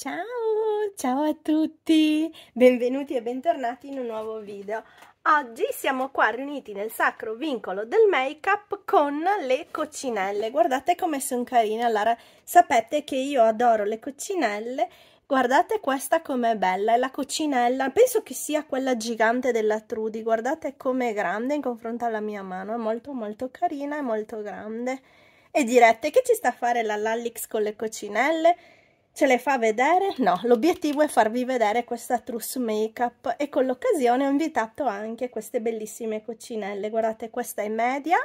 Ciao, ciao a tutti, benvenuti e bentornati in un nuovo video. Oggi siamo qua riuniti nel sacro vincolo del make-up con le coccinelle. Guardate come sono carine, allora sapete che io adoro le coccinelle. Guardate questa com'è bella, è la coccinella, penso che sia quella gigante della Trudy, guardate com'è grande in confronto alla mia mano, è molto molto carina è molto grande. E direte che ci sta a fare la Lallix con le coccinelle? ce le fa vedere? No, l'obiettivo è farvi vedere questa trousse makeup e con l'occasione ho invitato anche queste bellissime coccinelle. Guardate, questa è media,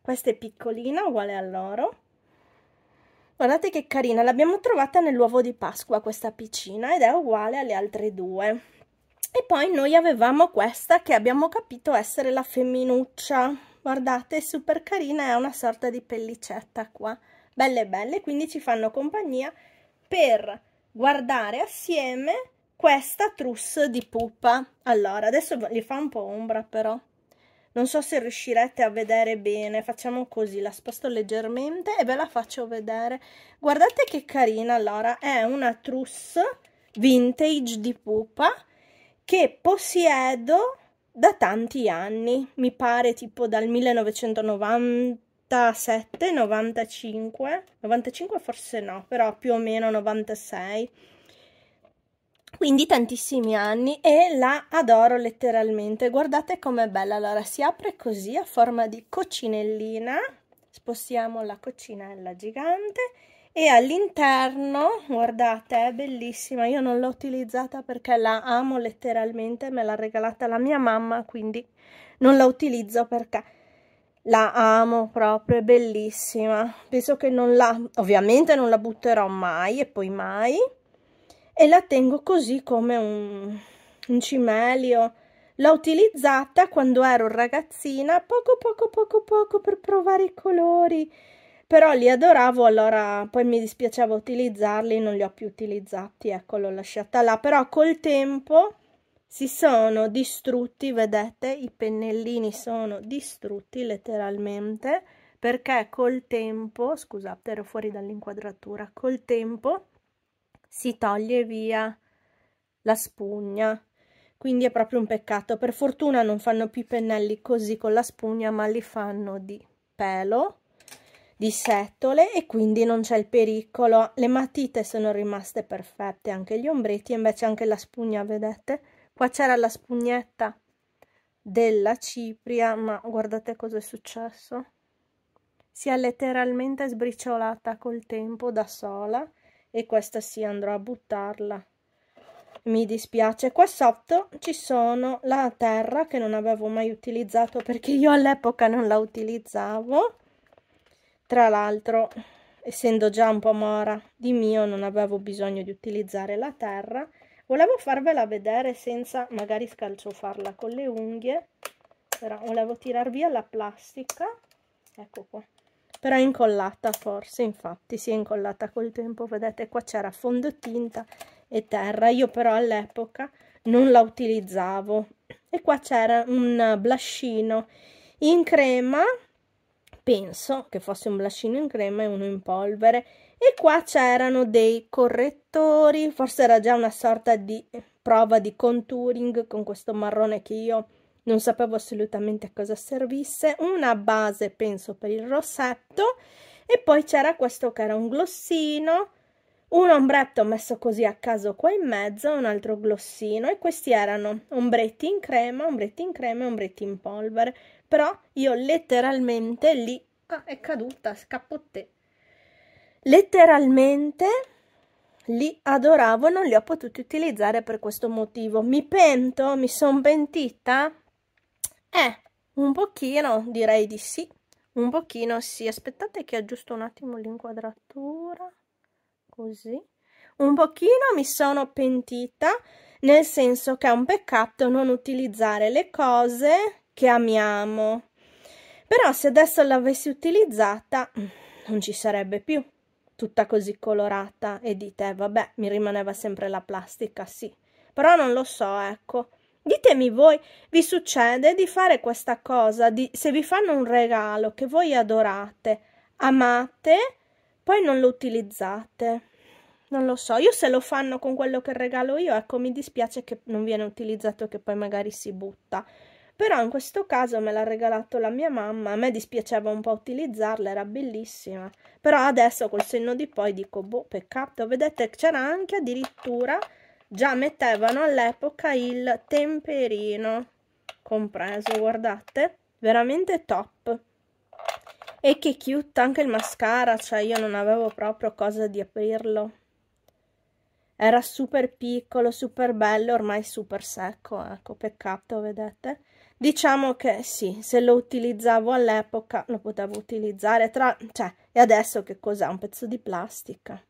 questa è piccolina, uguale a loro. Guardate che carina, l'abbiamo trovata nell'uovo di Pasqua questa piccina ed è uguale alle altre due. E poi noi avevamo questa che abbiamo capito essere la femminuccia. Guardate, è super carina, è una sorta di pellicetta qua. Belle belle, quindi ci fanno compagnia per guardare assieme questa trousse di pupa. Allora, adesso gli fa un po' ombra però. Non so se riuscirete a vedere bene, facciamo così, la sposto leggermente e ve la faccio vedere. Guardate che carina, allora, è una trousse vintage di pupa che possiedo da tanti anni, mi pare tipo dal 1990 97, 95, 95 forse no, però più o meno 96, quindi tantissimi anni e la adoro letteralmente. Guardate com'è bella, allora si apre così a forma di coccinellina, spostiamo la coccinella gigante e all'interno, guardate, è bellissima, io non l'ho utilizzata perché la amo letteralmente, me l'ha regalata la mia mamma, quindi non la utilizzo perché la amo proprio, è bellissima. Penso che non la, ovviamente non la butterò mai e poi mai. E la tengo così come un, un cimelio. L'ho utilizzata quando ero ragazzina, poco poco poco poco per provare i colori. Però li adoravo, allora poi mi dispiaceva utilizzarli, non li ho più utilizzati, ecco, l'ho lasciata là. Però col tempo si sono distrutti, vedete, i pennellini sono distrutti letteralmente perché col tempo, scusate, ero fuori dall'inquadratura, col tempo si toglie via la spugna. Quindi è proprio un peccato. Per fortuna non fanno più i pennelli così con la spugna, ma li fanno di pelo, di setole e quindi non c'è il pericolo. Le matite sono rimaste perfette, anche gli ombretti, invece anche la spugna, vedete? Qua c'era la spugnetta della cipria, ma guardate cosa è successo. Si è letteralmente sbriciolata col tempo da sola e questa si andrò a buttarla. Mi dispiace. Qua sotto ci sono la terra che non avevo mai utilizzato perché io all'epoca non la utilizzavo. Tra l'altro, essendo già un po' mora di mio, non avevo bisogno di utilizzare la terra volevo farvela vedere senza magari scalciofarla con le unghie però volevo tirar via la plastica ecco qua però è incollata forse infatti si è incollata col tempo vedete qua c'era fondotinta e terra io però all'epoca non la utilizzavo e qua c'era un blascino in crema penso che fosse un blascino in crema e uno in polvere e qua c'erano dei correttori, forse era già una sorta di prova di contouring con questo marrone che io non sapevo assolutamente a cosa servisse, una base penso per il rossetto e poi c'era questo che era un glossino, un ombretto messo così a caso qua in mezzo, un altro glossino e questi erano ombretti in crema, ombretti in crema e ombretti in polvere, però io letteralmente lì ah, è caduta, scappotté letteralmente li adoravo, non li ho potuti utilizzare per questo motivo. Mi pento? Mi sono pentita? Eh, un pochino, direi di sì. Un pochino sì, aspettate che aggiusto un attimo l'inquadratura, così. Un pochino mi sono pentita, nel senso che è un peccato non utilizzare le cose che amiamo. Però se adesso l'avessi utilizzata mm, non ci sarebbe più tutta così colorata e dite, vabbè, mi rimaneva sempre la plastica, sì. Però non lo so, ecco. Ditemi voi, vi succede di fare questa cosa, di, se vi fanno un regalo che voi adorate, amate, poi non lo utilizzate? Non lo so, io se lo fanno con quello che regalo io, ecco, mi dispiace che non viene utilizzato che poi magari si butta però in questo caso me l'ha regalato la mia mamma, a me dispiaceva un po' utilizzarla, era bellissima, però adesso col senno di poi dico, boh, peccato, vedete c'era anche addirittura, già mettevano all'epoca il temperino compreso, guardate, veramente top. E che cute anche il mascara, cioè io non avevo proprio cosa di aprirlo. Era super piccolo, super bello, ormai super secco, ecco, peccato, vedete? Diciamo che sì, se lo utilizzavo all'epoca lo potevo utilizzare tra... cioè, e adesso che cos'è? Un pezzo di plastica.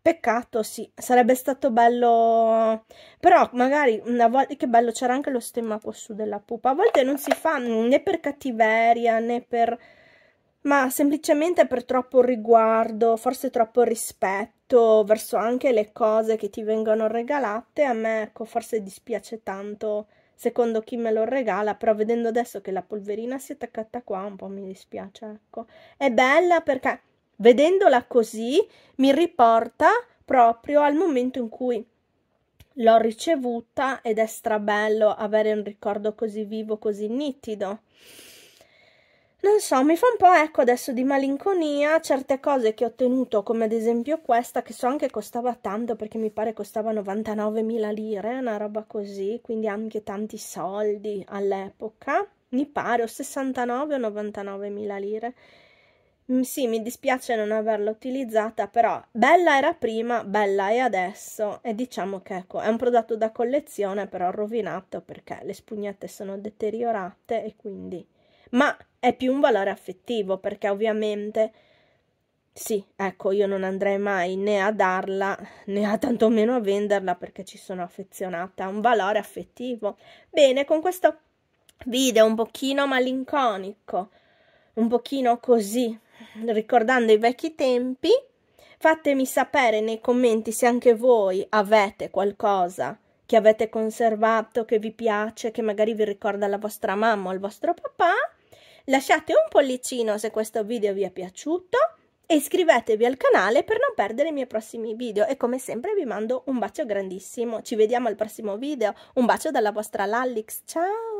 Peccato, sì, sarebbe stato bello, però magari una volta, che bello, c'era anche lo stemma qua su della pupa, a volte non si fa né per cattiveria né per, ma semplicemente per troppo riguardo, forse troppo rispetto verso anche le cose che ti vengono regalate, a me ecco, forse dispiace tanto secondo chi me lo regala, però vedendo adesso che la polverina si è attaccata qua, un po' mi dispiace, ecco. È bella perché vedendola così mi riporta proprio al momento in cui l'ho ricevuta ed è strabello avere un ricordo così vivo, così nitido non so, mi fa un po' ecco adesso di malinconia certe cose che ho ottenuto, come ad esempio questa, che so anche costava tanto perché mi pare costava 99.000 lire, una roba così, quindi anche tanti soldi all'epoca, mi pare o 69 o 99.000 lire. Mm, sì, mi dispiace non averla utilizzata, però bella era prima, bella è adesso e diciamo che ecco, è un prodotto da collezione però rovinato perché le spugnette sono deteriorate e quindi... Ma è più un valore affettivo perché ovviamente sì, ecco, io non andrei mai né a darla né a tantomeno a venderla perché ci sono affezionata, ha un valore affettivo. Bene, con questo video un pochino malinconico, un pochino così, ricordando i vecchi tempi, fatemi sapere nei commenti se anche voi avete qualcosa che avete conservato, che vi piace, che magari vi ricorda la vostra mamma o il vostro papà Lasciate un pollicino se questo video vi è piaciuto e iscrivetevi al canale per non perdere i miei prossimi video e come sempre vi mando un bacio grandissimo. Ci vediamo al prossimo video, un bacio dalla vostra Lallix, ciao!